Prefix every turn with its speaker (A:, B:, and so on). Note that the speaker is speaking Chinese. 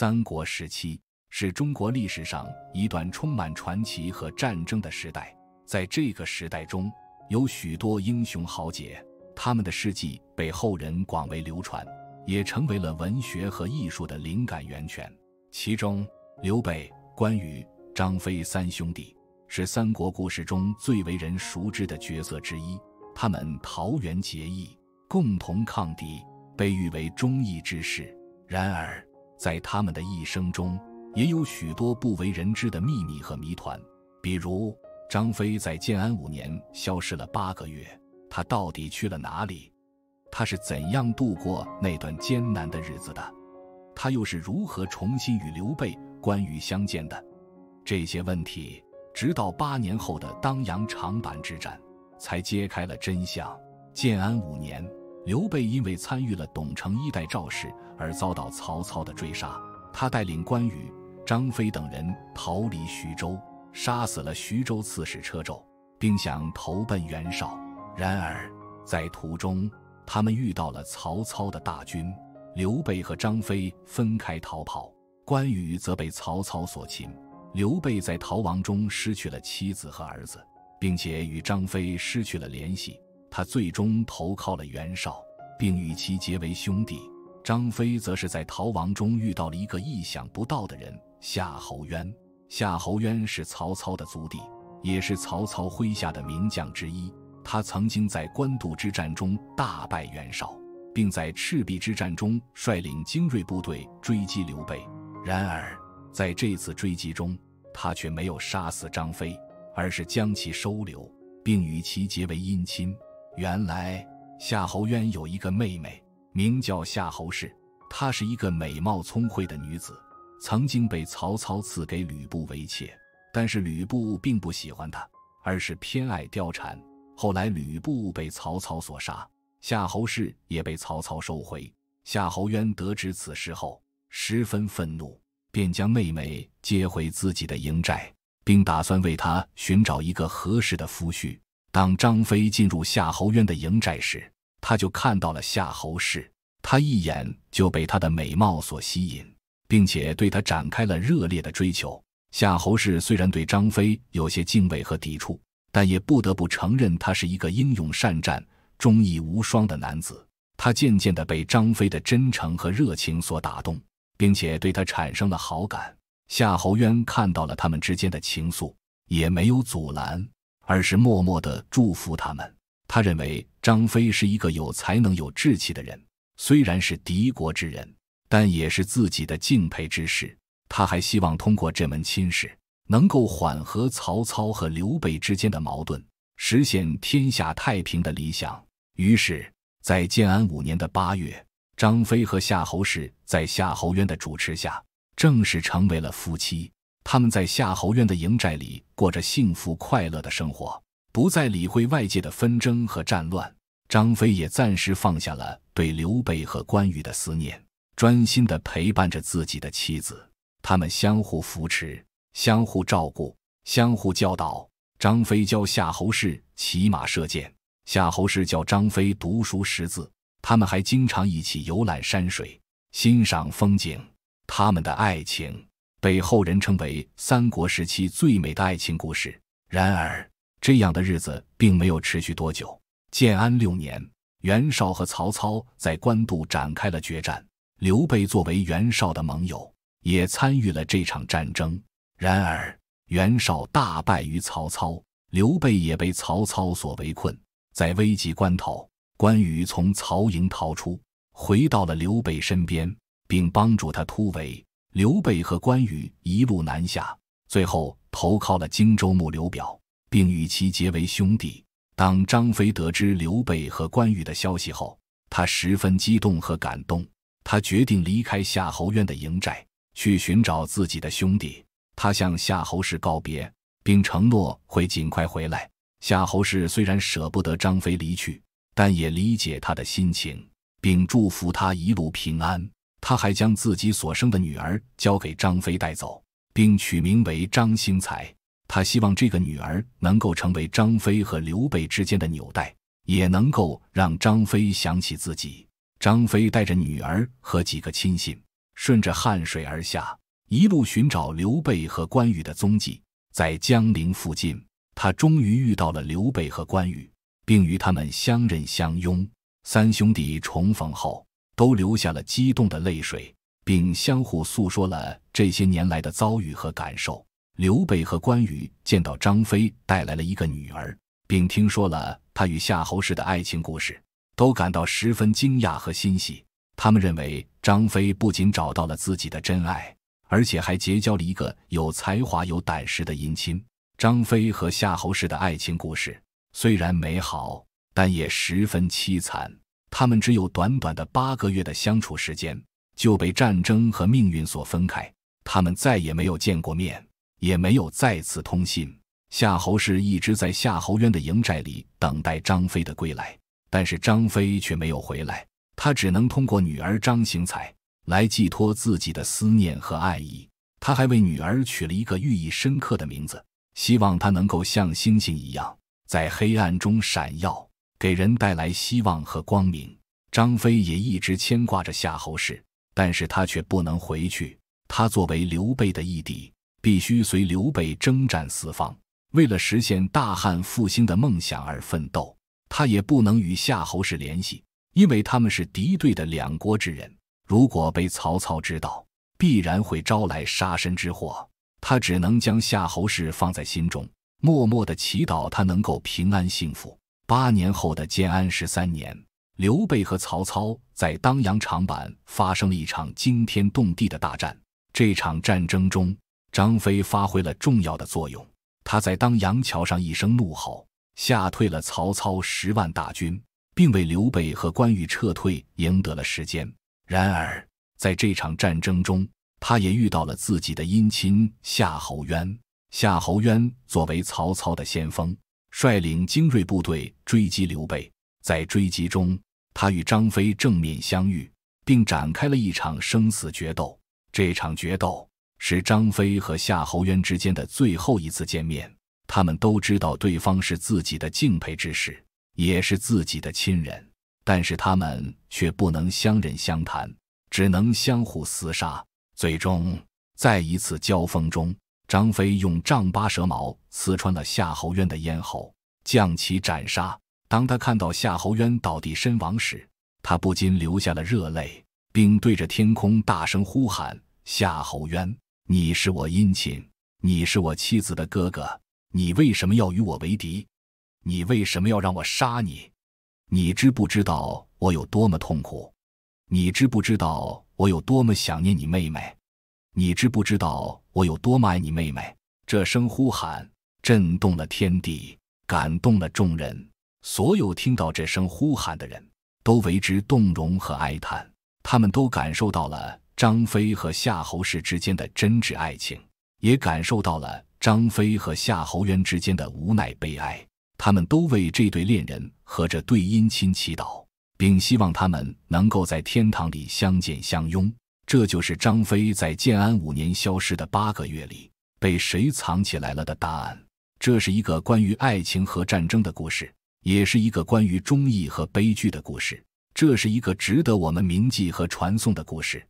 A: 三国时期是中国历史上一段充满传奇和战争的时代。在这个时代中，有许多英雄豪杰，他们的事迹被后人广为流传，也成为了文学和艺术的灵感源泉。其中，刘备、关羽、张飞三兄弟是三国故事中最为人熟知的角色之一。他们桃园结义，共同抗敌，被誉为忠义之士。然而，在他们的一生中，也有许多不为人知的秘密和谜团。比如，张飞在建安五年消失了八个月，他到底去了哪里？他是怎样度过那段艰难的日子的？他又是如何重新与刘备、关羽相见的？这些问题，直到八年后的当阳长坂之战，才揭开了真相。建安五年。刘备因为参与了董承一代赵氏而遭到曹操的追杀，他带领关羽、张飞等人逃离徐州，杀死了徐州刺史车胄，并想投奔袁绍。然而，在途中，他们遇到了曹操的大军。刘备和张飞分开逃跑，关羽则被曹操所擒。刘备在逃亡中失去了妻子和儿子，并且与张飞失去了联系。他最终投靠了袁绍，并与其结为兄弟。张飞则是在逃亡中遇到了一个意想不到的人——夏侯渊。夏侯渊是曹操的族弟，也是曹操麾下的名将之一。他曾经在官渡之战中大败袁绍，并在赤壁之战中率领精锐部队追击刘备。然而，在这次追击中，他却没有杀死张飞，而是将其收留，并与其结为姻亲。原来夏侯渊有一个妹妹，名叫夏侯氏，她是一个美貌聪慧的女子，曾经被曹操赐给吕布为妾，但是吕布并不喜欢她，而是偏爱貂蝉。后来吕布被曹操所杀，夏侯氏也被曹操收回。夏侯渊得知此事后十分愤怒，便将妹妹接回自己的营寨，并打算为她寻找一个合适的夫婿。当张飞进入夏侯渊的营寨时，他就看到了夏侯氏。他一眼就被她的美貌所吸引，并且对她展开了热烈的追求。夏侯氏虽然对张飞有些敬畏和抵触，但也不得不承认他是一个英勇善战、忠义无双的男子。他渐渐地被张飞的真诚和热情所打动，并且对他产生了好感。夏侯渊看到了他们之间的情愫，也没有阻拦。而是默默的祝福他们。他认为张飞是一个有才能、有志气的人，虽然是敌国之人，但也是自己的敬佩之士。他还希望通过这门亲事，能够缓和曹操和刘备之间的矛盾，实现天下太平的理想。于是，在建安五年的八月，张飞和夏侯氏在夏侯渊的主持下，正式成为了夫妻。他们在夏侯渊的营寨里过着幸福快乐的生活，不再理会外界的纷争和战乱。张飞也暂时放下了对刘备和关羽的思念，专心地陪伴着自己的妻子。他们相互扶持，相互照顾，相互教导。张飞教夏侯氏骑马射箭，夏侯氏教张飞读书识字。他们还经常一起游览山水，欣赏风景。他们的爱情。被后人称为三国时期最美的爱情故事。然而，这样的日子并没有持续多久。建安六年，袁绍和曹操在官渡展开了决战。刘备作为袁绍的盟友，也参与了这场战争。然而，袁绍大败于曹操，刘备也被曹操所围困。在危急关头，关羽从曹营逃出，回到了刘备身边，并帮助他突围。刘备和关羽一路南下，最后投靠了荆州牧刘表，并与其结为兄弟。当张飞得知刘备和关羽的消息后，他十分激动和感动，他决定离开夏侯渊的营寨，去寻找自己的兄弟。他向夏侯氏告别，并承诺会尽快回来。夏侯氏虽然舍不得张飞离去，但也理解他的心情，并祝福他一路平安。他还将自己所生的女儿交给张飞带走，并取名为张兴才。他希望这个女儿能够成为张飞和刘备之间的纽带，也能够让张飞想起自己。张飞带着女儿和几个亲信，顺着汉水而下，一路寻找刘备和关羽的踪迹。在江陵附近，他终于遇到了刘备和关羽，并与他们相认相拥。三兄弟重逢后。都流下了激动的泪水，并相互诉说了这些年来的遭遇和感受。刘备和关羽见到张飞带来了一个女儿，并听说了他与夏侯氏的爱情故事，都感到十分惊讶和欣喜。他们认为张飞不仅找到了自己的真爱，而且还结交了一个有才华、有胆识的姻亲。张飞和夏侯氏的爱情故事虽然美好，但也十分凄惨。他们只有短短的八个月的相处时间，就被战争和命运所分开。他们再也没有见过面，也没有再次通信。夏侯氏一直在夏侯渊的营寨里等待张飞的归来，但是张飞却没有回来。他只能通过女儿张行才来寄托自己的思念和爱意。他还为女儿取了一个寓意深刻的名字，希望她能够像星星一样在黑暗中闪耀。给人带来希望和光明。张飞也一直牵挂着夏侯氏，但是他却不能回去。他作为刘备的义弟，必须随刘备征战四方，为了实现大汉复兴的梦想而奋斗。他也不能与夏侯氏联系，因为他们是敌对的两国之人。如果被曹操知道，必然会招来杀身之祸。他只能将夏侯氏放在心中，默默的祈祷他能够平安幸福。八年后的建安十三年，刘备和曹操在当阳长坂发生了一场惊天动地的大战。这场战争中，张飞发挥了重要的作用。他在当阳桥上一声怒吼，吓退了曹操十万大军，并为刘备和关羽撤退赢得了时间。然而，在这场战争中，他也遇到了自己的姻亲夏侯渊。夏侯渊作为曹操的先锋。率领精锐部队追击刘备，在追击中，他与张飞正面相遇，并展开了一场生死决斗。这场决斗是张飞和夏侯渊之间的最后一次见面。他们都知道对方是自己的敬佩之士，也是自己的亲人，但是他们却不能相认相谈，只能相互厮杀。最终，在一次交锋中。张飞用丈八蛇矛刺穿了夏侯渊的咽喉，将其斩杀。当他看到夏侯渊倒地身亡时，他不禁流下了热泪，并对着天空大声呼喊：“夏侯渊，你是我姻亲，你是我妻子的哥哥，你为什么要与我为敌？你为什么要让我杀你？你知不知道我有多么痛苦？你知不知道我有多么想念你妹妹？”你知不知道我有多么爱你，妹妹？这声呼喊震动了天地，感动了众人。所有听到这声呼喊的人，都为之动容和哀叹。他们都感受到了张飞和夏侯氏之间的真挚爱情，也感受到了张飞和夏侯渊之间的无奈悲哀。他们都为这对恋人和这对姻亲祈祷，并希望他们能够在天堂里相见相拥。这就是张飞在建安五年消失的八个月里被谁藏起来了的答案。这是一个关于爱情和战争的故事，也是一个关于忠义和悲剧的故事。这是一个值得我们铭记和传颂的故事。